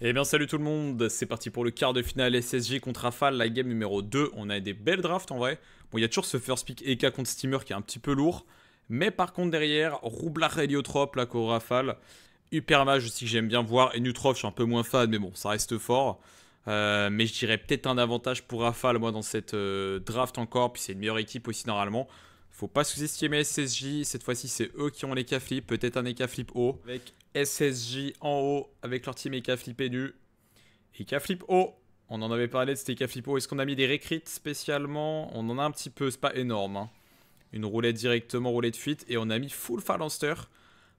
Eh bien salut tout le monde, c'est parti pour le quart de finale SSG contre Rafale, la game numéro 2. On a des belles drafts en vrai. Bon, il y a toujours ce first pick EK contre Steamer qui est un petit peu lourd. Mais par contre derrière, Roublard Heliotrope là qu'au Rafale. Hyper aussi que j'aime bien voir. Et je suis un peu moins fan, mais bon, ça reste fort. Euh, mais je dirais peut-être un avantage pour Rafale moi dans cette euh, draft encore. Puis c'est une meilleure équipe aussi normalement. Faut pas sous-estimer SSJ, cette fois-ci c'est eux qui ont les flip, peut-être un EK flip haut. Avec SSJ en haut avec leur team Eka Flip nu. haut. On en avait parlé de cet Eka haut. Est-ce qu'on a mis des récrites spécialement On en a un petit peu, c'est pas énorme. Hein. Une roulette directement, roulette fuite. Et on a mis full phalanster.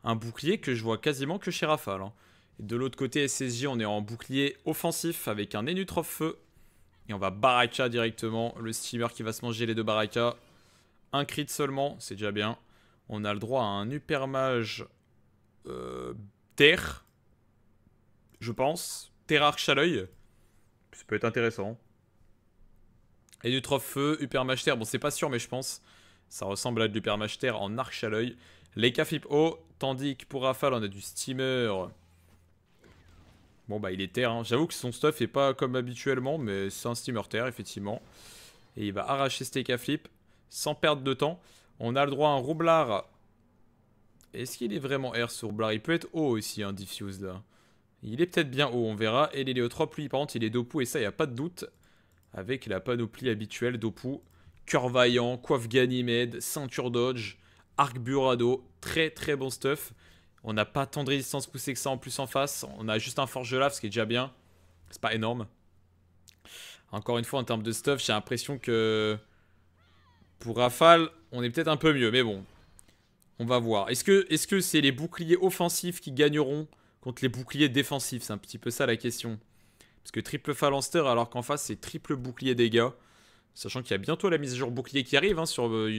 Un bouclier que je vois quasiment que chez Rafale. Hein. Et de l'autre côté, SSJ, on est en bouclier offensif avec un trop feu. Et on va Baraka directement. Le steamer qui va se manger les deux Baraka. Un crit seulement, c'est déjà bien. On a le droit à un hyper Terre, je pense. Terre à l'œil. Ça peut être intéressant. Et du Feu, Upper Terre. Bon, c'est pas sûr, mais je pense. Ça ressemble à de Upper Terre en Arc Les Cafip haut. tandis que pour Rafale, on a du Steamer. Bon, bah, il est Terre. Hein. J'avoue que son stuff est pas comme habituellement, mais c'est un Steamer Terre, effectivement. Et il va arracher ce TK Flip sans perdre de temps. On a le droit à un Roublard est-ce qu'il est vraiment air sur Blar Il peut être haut aussi, un hein, diffuse là. Il est peut-être bien haut, on verra. Et l'héliotrope, lui, par contre, il est Dopu, et ça, il n'y a pas de doute. Avec la panoplie habituelle Dopu, cœur vaillant, coiffe Ganymède, ceinture dodge, arc Burado, très très bon stuff. On n'a pas tant de résistance poussée que ça en plus en face. On a juste un Forge lave, ce qui est déjà bien. C'est pas énorme. Encore une fois, en termes de stuff, j'ai l'impression que... Pour Rafale, on est peut-être un peu mieux, mais bon. On va voir. Est-ce que c'est -ce les boucliers offensifs qui gagneront contre les boucliers défensifs C'est un petit peu ça la question. Parce que triple phalanster alors qu'en face c'est triple bouclier dégâts. Sachant qu'il y a bientôt la mise à jour bouclier qui arrive hein, sur euh,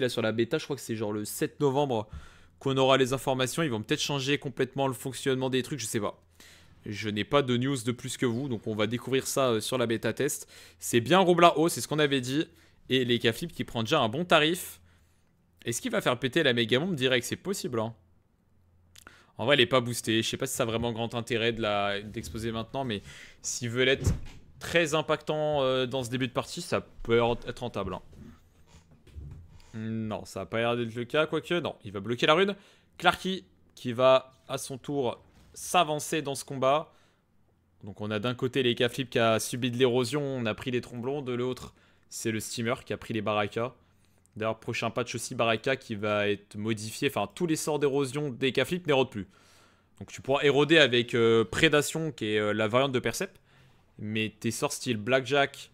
là sur la bêta, je crois que c'est genre le 7 novembre qu'on aura les informations. Ils vont peut-être changer complètement le fonctionnement des trucs, je sais pas. Je n'ai pas de news de plus que vous, donc on va découvrir ça euh, sur la bêta test. C'est bien haut, c'est ce qu'on avait dit. Et les flip qui prend déjà un bon tarif. Est-ce qu'il va faire péter la méga dirait que C'est possible, hein. En vrai, elle est pas boostée. Je sais pas si ça a vraiment grand intérêt de la d'exposer maintenant, mais s'il veut être très impactant euh, dans ce début de partie, ça peut être rentable. Hein. Non, ça n'a pas l'air d'être le cas, quoique. Non, il va bloquer la rune. Clarky, qui va à son tour s'avancer dans ce combat. Donc on a d'un côté les K-Flip qui a subi de l'érosion, on a pris les tromblons. De l'autre, c'est le Steamer qui a pris les Baraka. D'ailleurs, prochain patch aussi Baraka qui va être modifié. Enfin, tous les sorts d'érosion des Caflips n'érodent plus. Donc tu pourras éroder avec euh, Prédation, qui est euh, la variante de Percep Mais tes sorts style Blackjack,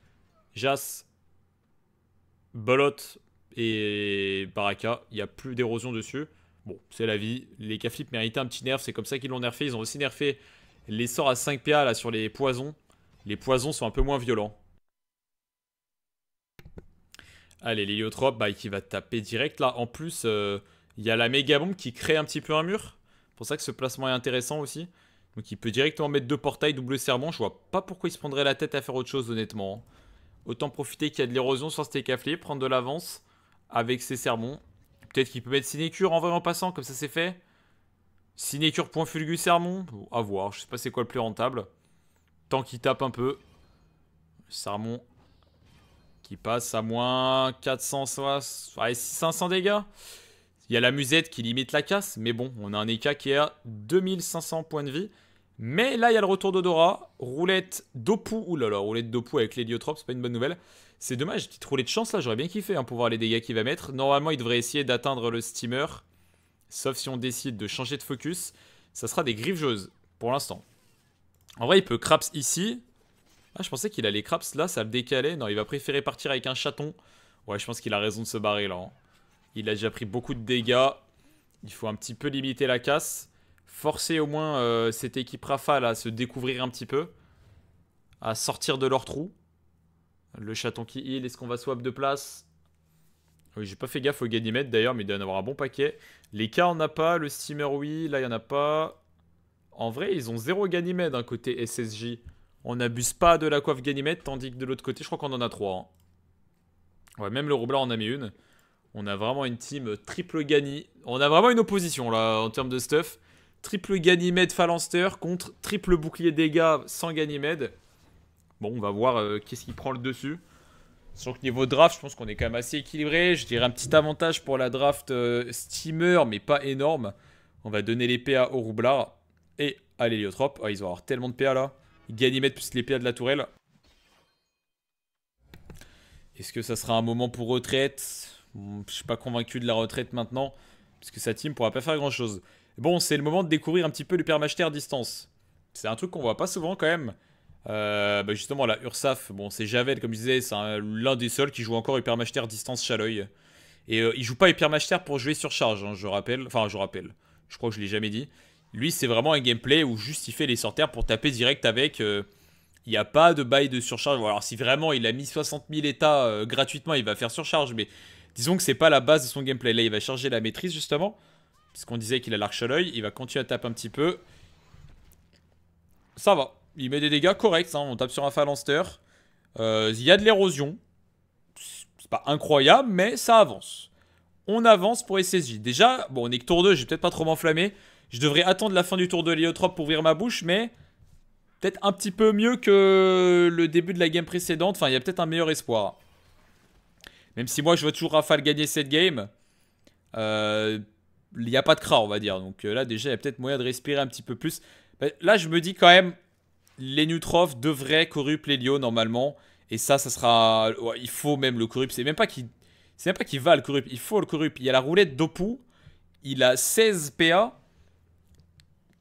Jas, Bolot et Baraka, il n'y a plus d'érosion dessus. Bon, c'est la vie. Les Caflips méritaient un petit nerf. C'est comme ça qu'ils l'ont nerfé. Ils ont aussi nerfé les sorts à 5 PA là, sur les poisons. Les poisons sont un peu moins violents. Allez, l'héliotrope, bah, qui va taper direct. Là, en plus, euh, il y a la méga bombe qui crée un petit peu un mur. C'est pour ça que ce placement est intéressant aussi. Donc, il peut directement mettre deux portails, double serment. Je vois pas pourquoi il se prendrait la tête à faire autre chose, honnêtement. Autant profiter qu'il y a de l'érosion sur ce técaflé, prendre de l'avance avec ses sermons. Peut-être qu'il peut mettre sinécure en vrai en passant, comme ça c'est fait. Sinécure point fulgus sermon, à voir, je sais pas c'est quoi le plus rentable. Tant qu'il tape un peu. Sermon qui passe à moins 400, 500 dégâts. Il y a la musette qui limite la casse, mais bon, on a un Eka qui a 2500 points de vie. Mais là, il y a le retour d'Odora, roulette d'Opu, oulala, roulette d'Opu avec l'héliotrope, c'est pas une bonne nouvelle. C'est dommage, petite roulette de chance là, j'aurais bien kiffé hein, pour voir les dégâts qu'il va mettre. Normalement, il devrait essayer d'atteindre le steamer, sauf si on décide de changer de focus. Ça sera des griffes joueuses, pour l'instant. En vrai, il peut craps ici, ah, je pensais qu'il allait craps là, ça le décalait. Non, il va préférer partir avec un chaton. Ouais, je pense qu'il a raison de se barrer là. Hein. Il a déjà pris beaucoup de dégâts. Il faut un petit peu limiter la casse. Forcer au moins euh, cette équipe rafale à se découvrir un petit peu. À sortir de leur trou. Le chaton qui heal, est-ce qu'on va swap de place Oui, j'ai pas fait gaffe au Ganymede d'ailleurs, mais il doit en avoir un bon paquet. Les cas, on n'a pas. Le steamer, oui. Là, il n'y en a pas. En vrai, ils ont zéro Ganymede d'un hein, côté SSJ. On n'abuse pas de la coiffe Ganymède, tandis que de l'autre côté, je crois qu'on en a trois. Hein. Ouais, même le Roublard en a mis une. On a vraiment une team triple Gany. On a vraiment une opposition, là, en termes de stuff. Triple Ganymède Phalanster contre triple bouclier dégâts sans Ganymède. Bon, on va voir euh, qu'est-ce qui prend le dessus. Sur que niveau draft, je pense qu'on est quand même assez équilibré. Je dirais un petit avantage pour la draft euh, steamer, mais pas énorme. On va donner les PA au roublard et à l'héliotrope. Ah, ils vont avoir tellement de PA là. Il Ganymède plus l'épée de la tourelle. Est-ce que ça sera un moment pour retraite hmm, Je suis pas convaincu de la retraite maintenant. Parce que sa team pourra pas faire grand chose. Bon, c'est le moment de découvrir un petit peu le à distance. C'est un truc qu'on voit pas souvent quand même. Euh, bah, justement, la Ursaf, bon, c'est Javel, comme je disais, c'est l'un des seuls qui joue encore Hypermaster distance Chaloy. Et euh, il joue pas Hypermaster pour jouer sur charge, hein, je rappelle. Enfin, je rappelle. Je crois que je l'ai jamais dit. Lui, c'est vraiment un gameplay où juste il fait les sorters pour taper direct avec. Euh, il n'y a pas de bail de surcharge. Alors, si vraiment il a mis 60 000 états euh, gratuitement, il va faire surcharge. Mais disons que c'est pas la base de son gameplay. Là, il va charger la maîtrise, justement. Parce qu'on disait qu'il a l'arche à l'œil. Il va continuer à taper un petit peu. Ça va. Il met des dégâts corrects. Hein. On tape sur un phalanster. Euh, il y a de l'érosion. C'est pas incroyable, mais ça avance. On avance pour SSJ. Déjà, bon, on est que tour 2, j'ai peut-être pas trop m'enflammer je devrais attendre la fin du tour de Liotrop pour ouvrir ma bouche, mais peut-être un petit peu mieux que le début de la game précédente. Enfin, il y a peut-être un meilleur espoir. Même si moi, je vois toujours Rafale gagner cette game. Euh, il n'y a pas de cra, on va dire. Donc euh, là, déjà, il y a peut-être moyen de respirer un petit peu plus. Bah, là, je me dis quand même, les Nutrof devraient corrupt Lyos normalement. Et ça, ça sera. il faut même le corrupt. C'est même pas qu'il. C'est même pas qu'il va le corrupt. Il faut le corrupt. Il y a la roulette d'Opu. Il a 16 PA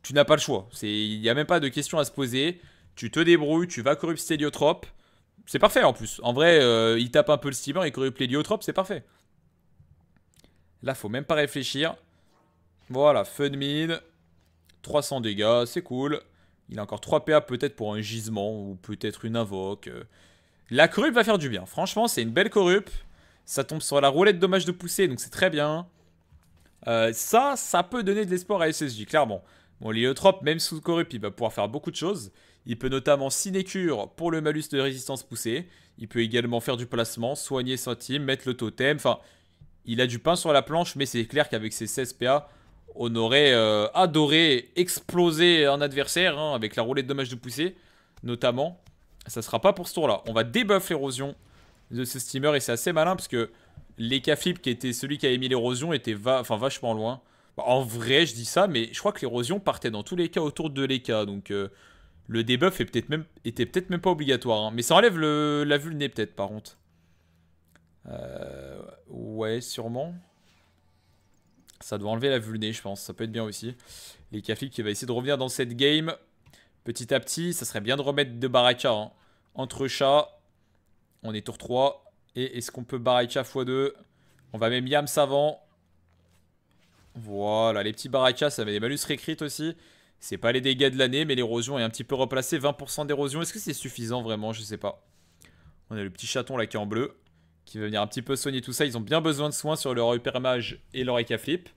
tu n'as pas le choix. Il n'y a même pas de question à se poser. Tu te débrouilles, tu vas corrupter Stéliotrope. C'est parfait en plus. En vrai, euh, il tape un peu le steamer et corrupt l'héliotrope, c'est parfait. Là, faut même pas réfléchir. Voilà, feu de mine. 300 dégâts, c'est cool. Il a encore 3 PA peut-être pour un gisement ou peut-être une invoque. Euh, la corrupte va faire du bien. Franchement, c'est une belle corrupt. Ça tombe sur la roulette dommage de poussée, donc c'est très bien. Euh, ça, ça peut donner de l'espoir à SSJ, clairement. Bon, même sous corrupt, il va pouvoir faire beaucoup de choses. Il peut notamment sinécure pour le malus de résistance poussée. Il peut également faire du placement, soigner team, mettre le totem. Enfin, il a du pain sur la planche, mais c'est clair qu'avec ses 16 PA, on aurait euh, adoré exploser un adversaire hein, avec la roulette de dommages de poussée, notamment. Ça sera pas pour ce tour-là. On va débuff l'érosion de ce steamer et c'est assez malin parce que l'Ekafib, qui était celui qui avait mis l'érosion était vachement loin. Bah, en vrai, je dis ça, mais je crois que l'érosion partait dans tous les cas autour de l'Eka. Donc euh, le debuff est peut-être même, était peut-être même pas obligatoire. Hein. Mais ça enlève le, la vulné peut-être par contre. Euh, ouais, sûrement. Ça doit enlever la vulné, je pense. Ça peut être bien aussi. Les qui va essayer de revenir dans cette game. Petit à petit, ça serait bien de remettre de Baraka. Hein. Entre chat, on est tour 3. Et est-ce qu'on peut Baraka x2 On va même Yams avant. Voilà, les petits baracas, ça avait des malus récrites aussi. C'est pas les dégâts de l'année, mais l'érosion est un petit peu replacée. 20% d'érosion, est-ce que c'est suffisant vraiment Je sais pas. On a le petit chaton là qui est en bleu, qui veut venir un petit peu soigner tout ça. Ils ont bien besoin de soins sur leur hypermage et leur flip.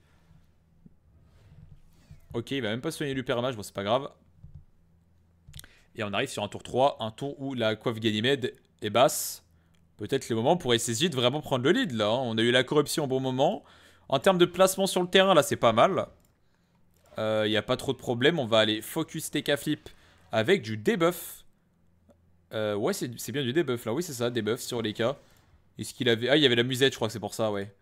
Ok, il va même pas soigner l'hypermage, bon c'est pas grave. Et on arrive sur un tour 3, un tour où la coiffe Ganymede est basse. Peut-être le moment pour essayer de vraiment prendre le lead là. Hein. On a eu la corruption au bon moment. En termes de placement sur le terrain, là, c'est pas mal. Il euh, y n'y a pas trop de problème. On va aller focus TK flip avec du debuff. Euh, ouais, c'est bien du debuff là. Oui, c'est ça, debuff sur les cas. Est-ce qu'il avait. Ah, il y avait la musette, je crois que c'est pour ça, ouais.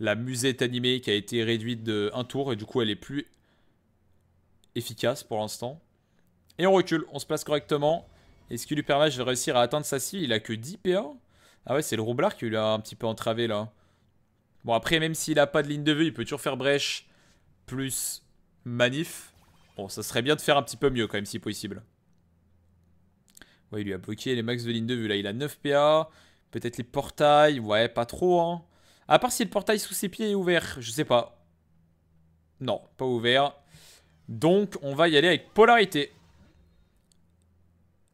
La musette animée qui a été réduite de un tour et du coup, elle est plus efficace pour l'instant. Et on recule, on se place correctement. est ce qui lui permet de réussir à atteindre sa cible, il a que 10 PA. Ah ouais, c'est le roublard qui lui a un petit peu entravé là. Bon, après, même s'il a pas de ligne de vue, il peut toujours faire brèche plus manif. Bon, ça serait bien de faire un petit peu mieux quand même, si possible. Ouais, il lui a bloqué les max de ligne de vue. Là, il a 9 PA. Peut-être les portails. Ouais, pas trop, hein. À part si le portail sous ses pieds est ouvert. Je sais pas. Non, pas ouvert. Donc, on va y aller avec polarité.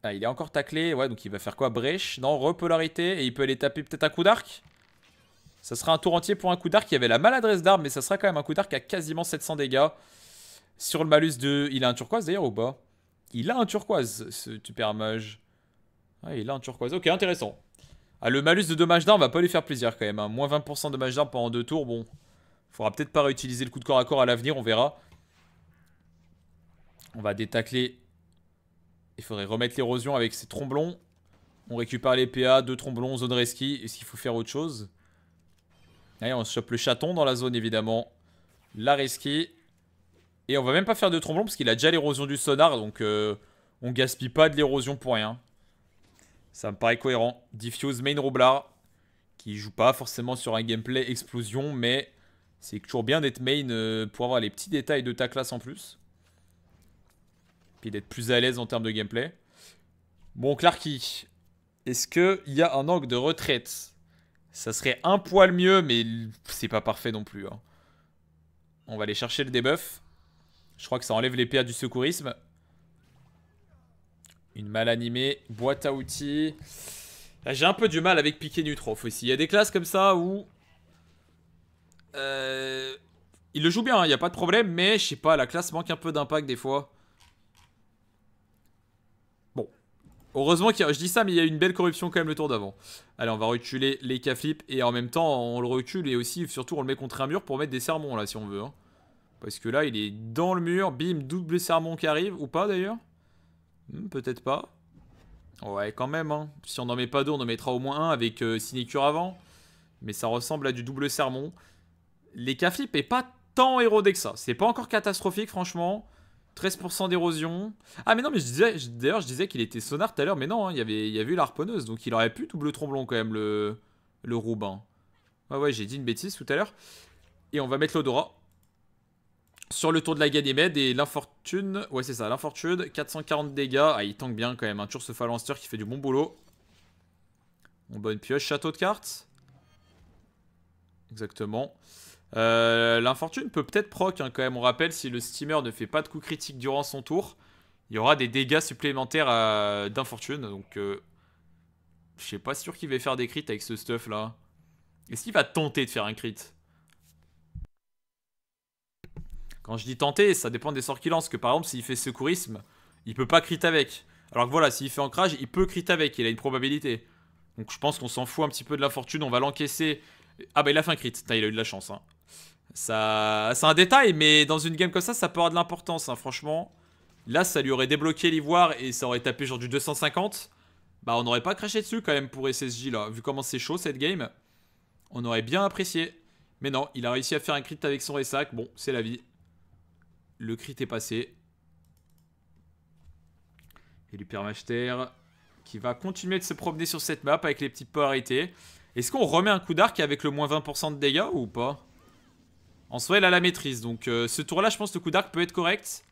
Ah, il est encore taclé. Ouais, donc il va faire quoi Brèche Non, repolarité. Et il peut aller taper peut-être un coup d'arc ça sera un tour entier pour un coup d'arc. Il y avait la maladresse d'armes, mais ça sera quand même un coup d'arc à quasiment 700 dégâts. Sur le malus de... Il a un turquoise d'ailleurs ou pas Il a un turquoise, ce super mage. Ah, il a un turquoise. Ok, intéressant. Ah, le malus de dommage d'armes va pas lui faire plaisir quand même. Hein. Moins 20% de dommage d'arme pendant deux tours, bon. Faudra peut-être pas réutiliser le coup de corps à corps à l'avenir, on verra. On va détacler. Il faudrait remettre l'érosion avec ses tromblons. On récupère les PA, deux tromblons, zone reski. Est-ce qu'il faut faire autre chose eh, on se chope le chaton dans la zone, évidemment. La risquée. Et on va même pas faire de tromblon parce qu'il a déjà l'érosion du sonar. Donc, euh, on gaspille pas de l'érosion pour rien. Ça me paraît cohérent. Diffuse main Roblard. Qui joue pas forcément sur un gameplay explosion. Mais c'est toujours bien d'être main euh, pour avoir les petits détails de ta classe en plus. Puis d'être plus à l'aise en termes de gameplay. Bon, Clarky. Est-ce qu'il y a un angle de retraite ça serait un poil mieux, mais c'est pas parfait non plus. Hein. On va aller chercher le debuff. Je crois que ça enlève les PA du secourisme. Une mal animée, boîte à outils. J'ai un peu du mal avec piquer Nutroph aussi. Il y a des classes comme ça où... Euh, il le joue bien, hein, il n'y a pas de problème, mais je sais pas, la classe manque un peu d'impact des fois. Heureusement, qu'il je dis ça, mais il y a une belle corruption quand même le tour d'avant. Allez, on va reculer les k -flip et en même temps, on le recule et aussi, surtout, on le met contre un mur pour mettre des sermons là, si on veut. Hein. Parce que là, il est dans le mur, bim, double sermon qui arrive, ou pas d'ailleurs hmm, Peut-être pas. Ouais, quand même, hein. Si on n'en met pas deux, on en mettra au moins un avec euh, Sinécure avant. Mais ça ressemble à du double sermon. Les k est pas tant héros que ça. C'est pas encore catastrophique, franchement. 13% d'érosion. Ah mais non, mais je disais, d'ailleurs je disais qu'il était sonar tout à l'heure, mais non, hein, il, y avait, il y avait eu donc il aurait pu double tromblon quand même, le, le Ouais, ouais, j'ai dit une bêtise tout à l'heure. Et on va mettre l'odorat sur le tour de la Ganymède et l'infortune. Ouais, c'est ça, l'infortune, 440 dégâts. Ah, il tank bien quand même, un ce Phalanster qui fait du bon boulot. mon bonne pioche, château de cartes. Exactement. Euh, l'infortune peut peut-être proc hein, quand même. On rappelle, si le steamer ne fait pas de coup critique durant son tour, il y aura des dégâts supplémentaires d'infortune. Donc, euh, Je je sais pas sûr qu'il va faire des crits avec ce stuff là. Est-ce qu'il va tenter de faire un crit Quand je dis tenter, ça dépend des sorts qu'il lance. Que par exemple, s'il fait secourisme, il peut pas crit avec. Alors que voilà, s'il fait ancrage, il peut crit avec. Il a une probabilité. Donc je pense qu'on s'en fout un petit peu de l'infortune. On va l'encaisser. Ah bah il a fait un crit. il a eu de la chance. Hein. Ça, c'est un détail, mais dans une game comme ça, ça peut avoir de l'importance, hein, franchement. Là, ça lui aurait débloqué l'ivoire et ça aurait tapé genre du 250. Bah, on n'aurait pas craché dessus quand même pour SSJ, là. Vu comment c'est chaud, cette game, on aurait bien apprécié. Mais non, il a réussi à faire un crit avec son Ressac. Bon, c'est la vie. Le crit est passé. Et l'Hypermaster qui va continuer de se promener sur cette map avec les petits pots arrêtés. Est-ce qu'on remet un coup d'arc avec le moins 20% de dégâts ou pas en soi, elle a la maîtrise. Donc, euh, ce tour-là, je pense, le coup d'arc peut être correct.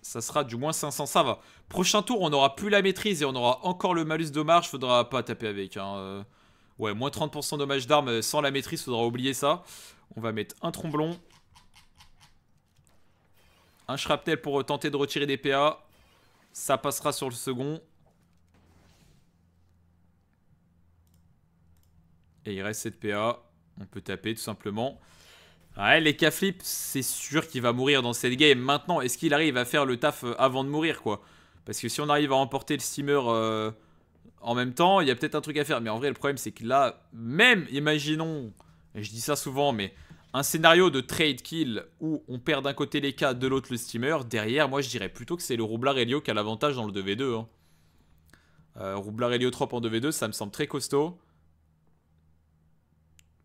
Ça sera du moins 500. Ça va. Prochain tour, on n'aura plus la maîtrise et on aura encore le malus de marche. Faudra pas taper avec. Hein. Euh. Ouais, moins 30% dommage d'armes euh, sans la maîtrise. Faudra oublier ça. On va mettre un tromblon. Un shrapnel pour tenter de retirer des PA. Ça passera sur le second. Et il reste 7 PA. On peut taper tout simplement. Ouais, les K-Flip, c'est sûr qu'il va mourir dans cette game. Maintenant, est-ce qu'il arrive à faire le taf euh, avant de mourir, quoi Parce que si on arrive à emporter le steamer euh, en même temps, il y a peut-être un truc à faire. Mais en vrai, le problème, c'est que là, même, imaginons, et je dis ça souvent, mais un scénario de trade kill où on perd d'un côté les K, de l'autre le steamer, derrière, moi, je dirais plutôt que c'est le Roublard Helio qui a l'avantage dans le 2v2. Hein. Euh, Roublard Euh, trop en 2v2, ça me semble très costaud.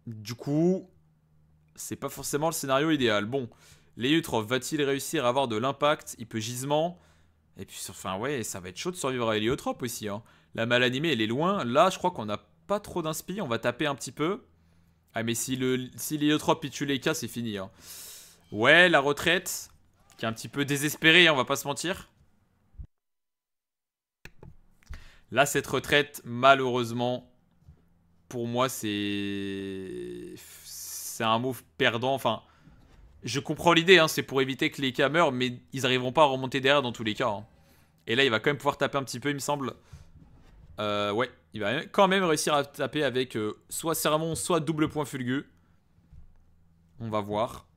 Du coup, c'est pas forcément le scénario idéal. Bon, Léutrov va-t-il réussir à avoir de l'impact Il peut gisement. Et puis, enfin, ouais, ça va être chaud de survivre à l'éotrop aussi. Hein. La mal animée, elle est loin. Là, je crois qu'on n'a pas trop d'inspi. On va taper un petit peu. Ah, mais si le si tue les cas, c'est fini. Hein. Ouais, la retraite, qui est un petit peu désespérée, hein, on va pas se mentir. Là, cette retraite, malheureusement, pour moi, c'est c'est un move perdant. Enfin, je comprends l'idée, hein, c'est pour éviter que les cas meurent, mais ils arriveront pas à remonter derrière dans tous les cas. Hein. Et là, il va quand même pouvoir taper un petit peu, il me semble. Euh, ouais, il va quand même réussir à taper avec euh, soit sermon, soit double point fulgu. On va voir.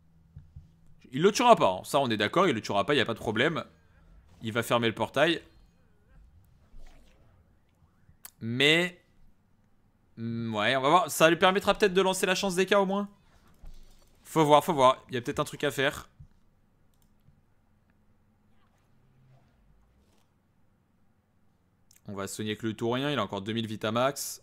Il le tuera pas, hein. ça on est d'accord, il le tuera pas, il n'y a pas de problème. Il va fermer le portail. Mais... Mm, ouais, on va voir. Ça lui permettra peut-être de lancer la chance des cas au moins faut voir, faut voir. Il y a peut-être un truc à faire. On va soigner avec le Tourien. Il a encore 2000 Vitamax. max.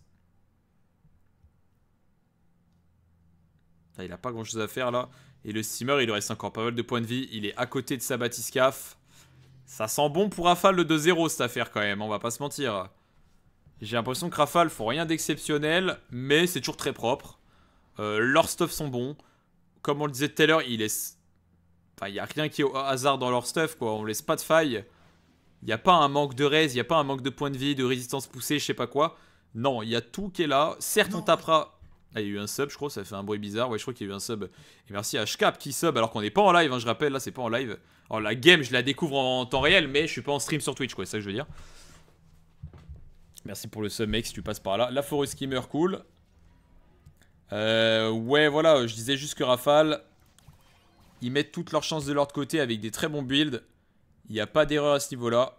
il a pas grand chose à faire là. Et le Steamer, il lui reste encore pas mal de points de vie. Il est à côté de sa Batiscaf. Ça sent bon pour Rafale le 2-0 cette affaire quand même, on va pas se mentir. J'ai l'impression que Rafale font rien d'exceptionnel, mais c'est toujours très propre. Euh, leurs stuffs sont bons comme on le disait tout à l'heure, il laisse. il n'y a rien qui est au hasard dans leur stuff, quoi. On laisse pas de faille. Il n'y a pas un manque de raise, il n'y a pas un manque de points de vie, de résistance poussée, je sais pas quoi. Non, il y a tout qui est là. Certes, on tapera. Ah, il y a eu un sub, je crois, ça fait un bruit bizarre. Ouais, je crois qu'il y a eu un sub. Et merci à Shkap qui sub alors qu'on n'est pas en live, hein, je rappelle, là, c'est pas en live. Oh la game, je la découvre en temps réel, mais je suis pas en stream sur Twitch, quoi, c'est ça que je veux dire. Merci pour le sub, mec, si tu passes par là. La forêt skimmer, cool. Euh, ouais, voilà, je disais juste que Rafale, ils mettent toutes leurs chances de leur côté avec des très bons builds. Il n'y a pas d'erreur à ce niveau-là.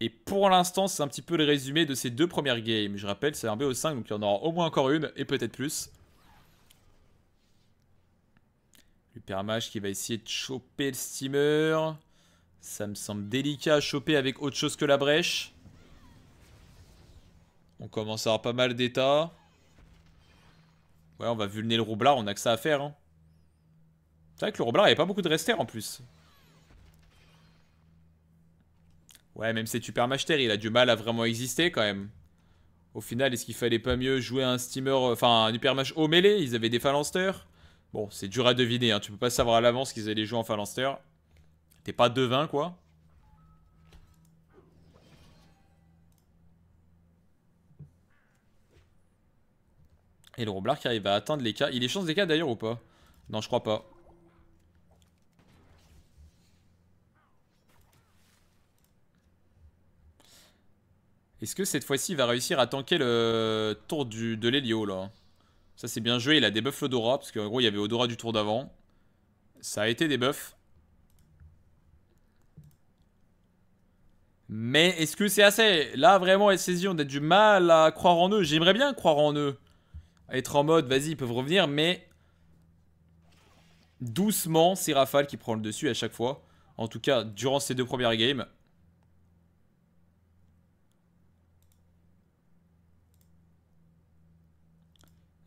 Et pour l'instant, c'est un petit peu le résumé de ces deux premières games. Je rappelle, c'est un BO5, donc il y en aura au moins encore une, et peut-être plus. Le qui va essayer de choper le steamer. Ça me semble délicat à choper avec autre chose que la brèche. On commence à avoir pas mal d'états. Ouais, on va vulner le roublard, on a que ça à faire. Hein. C'est vrai que le roublard, il n'y a pas beaucoup de rester en plus. Ouais, même cet Machter, il a du mal à vraiment exister quand même. Au final, est-ce qu'il fallait pas mieux jouer un steamer, euh, enfin un match au mêlée Ils avaient des phalansters. Bon, c'est dur à deviner, hein. tu peux pas savoir à l'avance qu'ils allaient jouer en phalanster. T'es pas devin quoi. Et le Roblar qui arrive à atteindre les cas. Il est chance des cas d'ailleurs ou pas Non, je crois pas. Est-ce que cette fois-ci il va réussir à tanker le tour du, de l'hélio là Ça c'est bien joué, il a débuff l'Odora parce qu'en gros il y avait Odora du tour d'avant. Ça a été buffs. Mais est-ce que c'est assez Là vraiment, on a du mal à croire en eux. J'aimerais bien croire en eux être en mode, vas-y, ils peuvent revenir, mais doucement, c'est Rafale qui prend le dessus à chaque fois. En tout cas, durant ces deux premières games.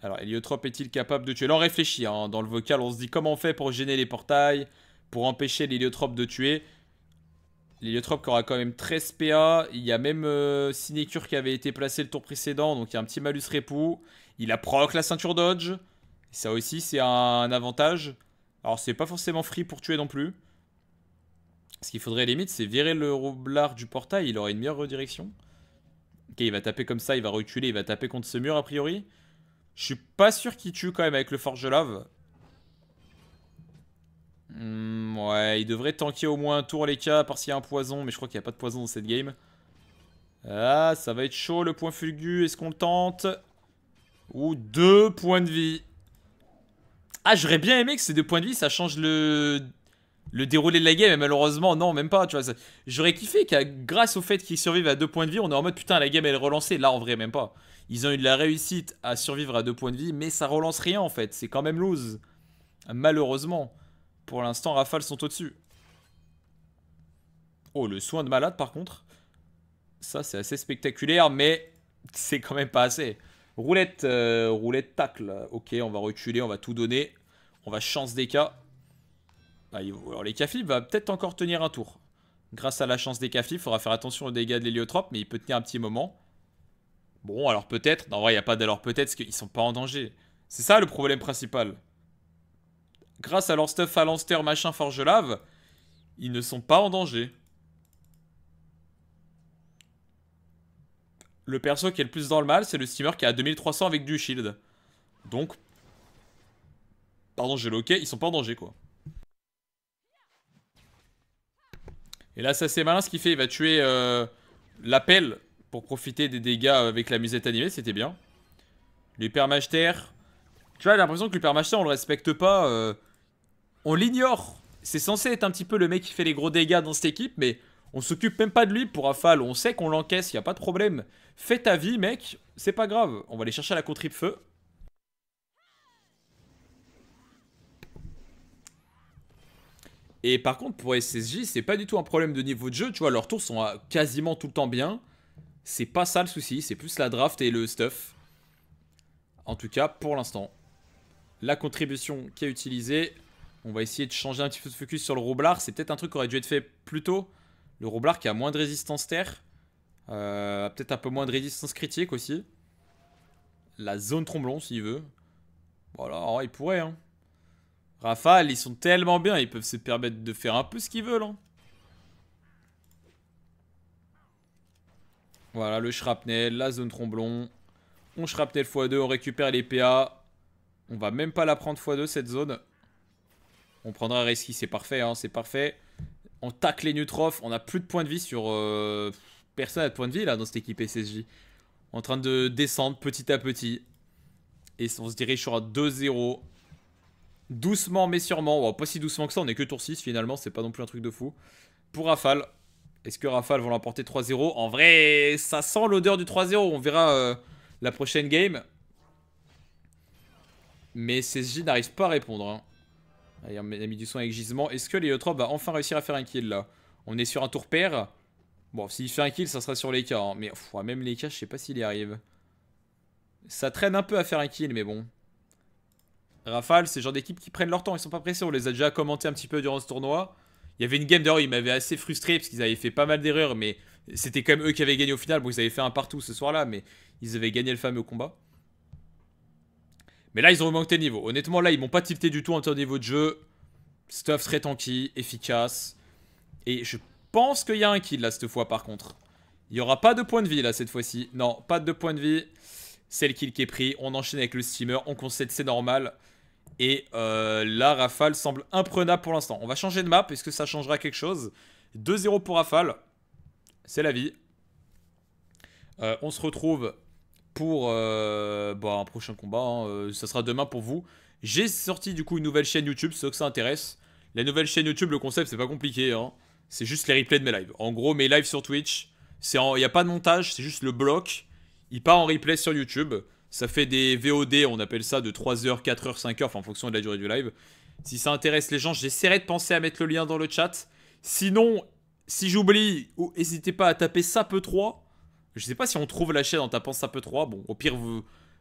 Alors, Heliotrope est-il capable de tuer Là, on réfléchit. Hein. Dans le vocal, on se dit comment on fait pour gêner les portails, pour empêcher l'héliotrope de tuer. L'héliotrope qui aura quand même 13 PA. Il y a même euh, Sinecure qui avait été placé le tour précédent, donc il y a un petit malus répou. Il approche la ceinture dodge. Ça aussi, c'est un avantage. Alors, c'est pas forcément free pour tuer non plus. Ce qu'il faudrait limite, c'est virer le roublard du portail. Il aurait une meilleure redirection. Ok, il va taper comme ça, il va reculer, il va taper contre ce mur a priori. Je suis pas sûr qu'il tue quand même avec le Forge Love. Hmm, ouais, il devrait tanker au moins un tour les cas, parce qu'il y a un poison, mais je crois qu'il n'y a pas de poison dans cette game. Ah, ça va être chaud le point Fulgu, est-ce qu'on le tente ou deux points de vie. Ah, j'aurais bien aimé que ces deux points de vie, ça change le, le déroulé de la game. Et malheureusement, non, même pas. j'aurais kiffé qu'à grâce au fait qu'ils survivent à deux points de vie, on est en mode putain, la game elle est relancée. Là, en vrai, même pas. Ils ont eu de la réussite à survivre à deux points de vie, mais ça relance rien en fait. C'est quand même lose. Malheureusement. Pour l'instant, Rafale sont au-dessus. Oh, le soin de malade par contre. Ça, c'est assez spectaculaire, mais c'est quand même pas assez. Roulette, euh, roulette tacle. Ok, on va reculer, on va tout donner. On va chance des cas. Ah, alors les cafés va peut-être encore tenir un tour. Grâce à la chance des cafés, il faudra faire attention aux dégâts de l'héliotrope, mais il peut tenir un petit moment. Bon, alors peut-être. Non, vrai, il n'y a pas d'alors peut-être, parce qu'ils sont pas en danger. C'est ça le problème principal. Grâce à leur stuff à lancer machin, forge lave, ils ne sont pas en danger. le perso qui est le plus dans le mal, c'est le steamer qui a 2300 avec du shield. Donc, pardon, j'ai le ils sont pas en danger, quoi. Et là, ça c'est malin ce qu'il fait, il va tuer euh, l'appel pour profiter des dégâts avec la musette animée, c'était bien. terre. Tu vois, j'ai l'impression que l'hypermagetaire, on le respecte pas. Euh, on l'ignore. C'est censé être un petit peu le mec qui fait les gros dégâts dans cette équipe, mais on s'occupe même pas de lui pour Rafale. On sait qu'on l'encaisse, il a pas de problème. Fais ta vie, mec. C'est pas grave. On va aller chercher la contripe feu. Et par contre, pour SSJ, c'est pas du tout un problème de niveau de jeu. Tu vois, leurs tours sont quasiment tout le temps bien. C'est pas ça le souci. C'est plus la draft et le stuff. En tout cas, pour l'instant. La contribution qui est utilisée. On va essayer de changer un petit peu de focus sur le roublard. C'est peut-être un truc qui aurait dû être fait plus tôt. Le Roblard qui a moins de résistance terre. Euh, peut-être un peu moins de résistance critique aussi. La zone tromblon s'il veut. Voilà, il pourrait. Hein. Rafale, ils sont tellement bien. Ils peuvent se permettre de faire un peu ce qu'ils veulent. Hein. Voilà, le shrapnel, la zone tromblon. On shrapnel x2, on récupère les PA. On va même pas la prendre x2 cette zone. On prendra un reski, c'est parfait, hein, c'est parfait on tacle les Nutrof, on a plus de points de vie sur... Euh, personne n'a de points de vie là dans cette équipe SSJ. En train de descendre petit à petit. Et on se dirige sur un 2-0. Doucement mais sûrement. Bon, pas si doucement que ça, on est que tour 6 finalement, c'est pas non plus un truc de fou. Pour Rafale, est-ce que Rafale va l'emporter 3-0 En vrai, ça sent l'odeur du 3-0, on verra euh, la prochaine game. Mais CSJ n'arrive pas à répondre. Hein. Allez, on a mis du son avec gisement. Est-ce que Léotrope e va enfin réussir à faire un kill là On est sur un tour pair. Bon, s'il fait un kill, ça sera sur les cas. Hein. Mais même les cas, je sais pas s'il y arrive. Ça traîne un peu à faire un kill, mais bon. Rafale, c'est le genre d'équipe qui prennent leur temps. Ils sont pas pressés. On les a déjà commenté un petit peu durant ce tournoi. Il y avait une game d'ailleurs, ils m'avaient assez frustré parce qu'ils avaient fait pas mal d'erreurs, mais c'était quand même eux qui avaient gagné au final. Bon, ils avaient fait un partout ce soir-là, mais ils avaient gagné le fameux combat. Mais là, ils ont augmenté le niveau. Honnêtement, là, ils m'ont pas tilté du tout en termes de niveau de jeu. Stuff très tanky, efficace. Et je pense qu'il y a un kill là cette fois par contre. Il n'y aura pas de point de vie là cette fois-ci. Non, pas de point de vie. C'est le kill qui est pris. On enchaîne avec le steamer. On concède, c'est normal. Et là, euh, la Rafale semble imprenable pour l'instant. On va changer de map. Est-ce que ça changera quelque chose 2-0 pour Rafale. C'est la vie. Euh, on se retrouve pour euh, bah, un prochain combat. Hein. Euh, ça sera demain pour vous. J'ai sorti du coup une nouvelle chaîne YouTube, ceux que ça intéresse. La nouvelle chaîne YouTube, le concept, c'est pas compliqué. Hein. C'est juste les replays de mes lives. En gros, mes lives sur Twitch, il n'y a pas de montage, c'est juste le bloc. Il part en replay sur YouTube. Ça fait des VOD, on appelle ça de 3h, 4h, 5h, en fonction de la durée du live. Si ça intéresse les gens, j'essaierai de penser à mettre le lien dans le chat. Sinon, si j'oublie, n'hésitez pas à taper sape 3 je sais pas si on trouve la chaîne en tapant peu 3. Bon, au pire,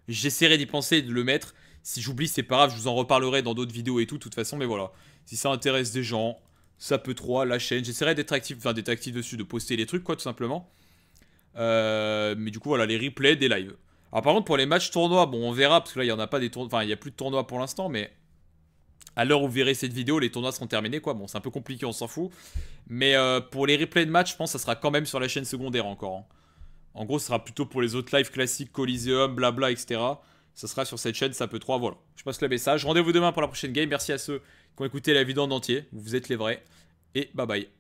j'essaierai d'y penser et de le mettre. Si j'oublie, c'est pas grave, je vous en reparlerai dans d'autres vidéos et tout, de toute façon. Mais voilà, si ça intéresse des gens, ça peut 3, la chaîne. J'essaierai d'être actif, enfin d'être actif dessus, de poster les trucs, quoi, tout simplement. Euh, mais du coup, voilà, les replays, des lives. Alors par contre, pour les matchs tournois, bon, on verra, parce que là, il y en a pas des tournois, enfin, il n'y a plus de tournois pour l'instant, mais à l'heure où vous verrez cette vidéo, les tournois seront terminés, quoi. Bon, c'est un peu compliqué, on s'en fout. Mais euh, pour les replays de matchs je pense que ça sera quand même sur la chaîne secondaire encore. Hein. En gros, ce sera plutôt pour les autres lives classiques, Coliseum, blabla, etc. Ça sera sur cette chaîne, ça peut 3. Voilà, je passe le message. Rendez-vous demain pour la prochaine game. Merci à ceux qui ont écouté la vidéo en entier. Vous êtes les vrais. Et bye bye.